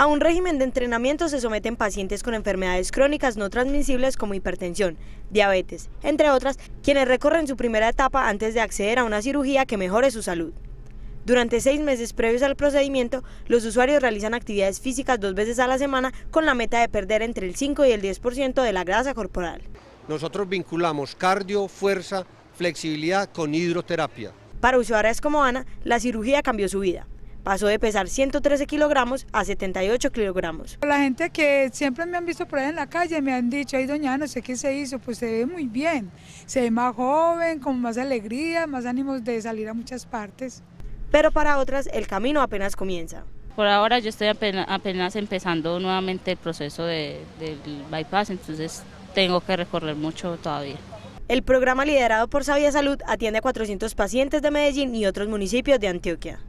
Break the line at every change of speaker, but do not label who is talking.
A un régimen de entrenamiento se someten pacientes con enfermedades crónicas no transmisibles como hipertensión, diabetes, entre otras, quienes recorren su primera etapa antes de acceder a una cirugía que mejore su salud. Durante seis meses previos al procedimiento, los usuarios realizan actividades físicas dos veces a la semana con la meta de perder entre el 5 y el 10% de la grasa corporal. Nosotros vinculamos cardio, fuerza, flexibilidad con hidroterapia. Para usuarias como Ana, la cirugía cambió su vida pasó de pesar 113 kilogramos a 78 kilogramos.
La gente que siempre me han visto por ahí en la calle me han dicho, ay doña, no sé qué se hizo, pues se ve muy bien, se ve más joven, con más alegría, más ánimos de salir a muchas partes. Pero para otras el camino apenas comienza.
Por ahora yo estoy apenas, empezando nuevamente el proceso del bypass, entonces tengo que recorrer mucho todavía.
El programa liderado por Sabia Salud atiende a 400 pacientes de Medellín y otros municipios de Antioquia.